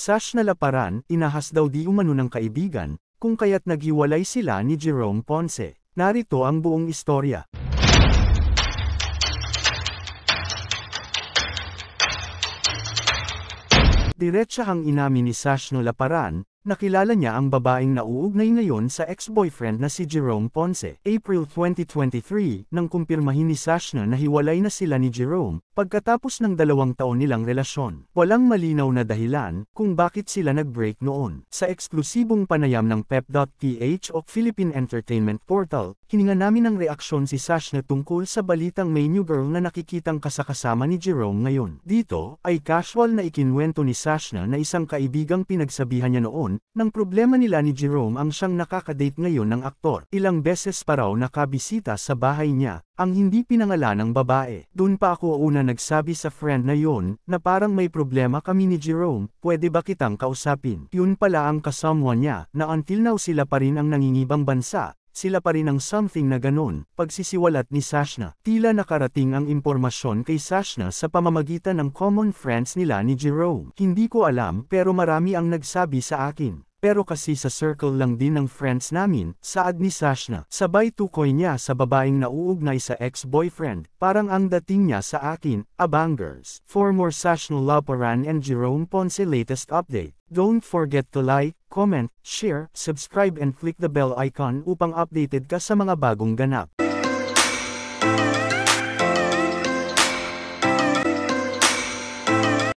Sash na laparan, inahas daw di umano ng kaibigan, kung kaya't naghiwalay sila ni Jerome Ponce. Narito ang buong istorya. Diretsa ang inamin ni Sash no Laparan, nakilala niya ang babaeng nauugnay ngayon sa ex-boyfriend na si Jerome Ponce. April 2023, nang kumpirmahin ni Sash na hiwalay na sila ni Jerome, Pagkatapos ng dalawang taon nilang relasyon, walang malinaw na dahilan kung bakit sila nag-break noon. Sa eksklusibong panayam ng pep.ph o Philippine Entertainment Portal, hininga namin ang reaksyon si Sash na tungkol sa balitang may new girl na nakikitang kasakasama ni Jerome ngayon. Dito, ay casual na ikinwento ni Sash na isang kaibigang pinagsabihan niya noon, ng problema nila ni Jerome ang siyang nakakadate ngayon ng aktor. Ilang beses pa raw nakabisita sa bahay niya, ang hindi pinangalan ng babae. Doon pa ako una nagsabi sa friend na yon, na parang may problema kami ni Jerome, pwede ba kitang kausapin? Yun pala ang kasamwa niya, na until now sila pa rin ang nangingibang bansa, sila pa rin ang something na ganon, pagsisiwalat ni Sashna. Tila nakarating ang impormasyon kay Sashna sa pamamagitan ng common friends nila ni Jerome. Hindi ko alam pero marami ang nagsabi sa akin pero kasi sa circle lang din ng friends namin, saad ni Sashna. Sabay tukoy niya sa babaeng nauugnay sa ex-boyfriend, parang ang dating niya sa akin, abangers. For more Sashna Laparan and Jerome Ponce latest update. Don't forget to like, comment, share, subscribe and click the bell icon upang updated ka sa mga bagong ganap.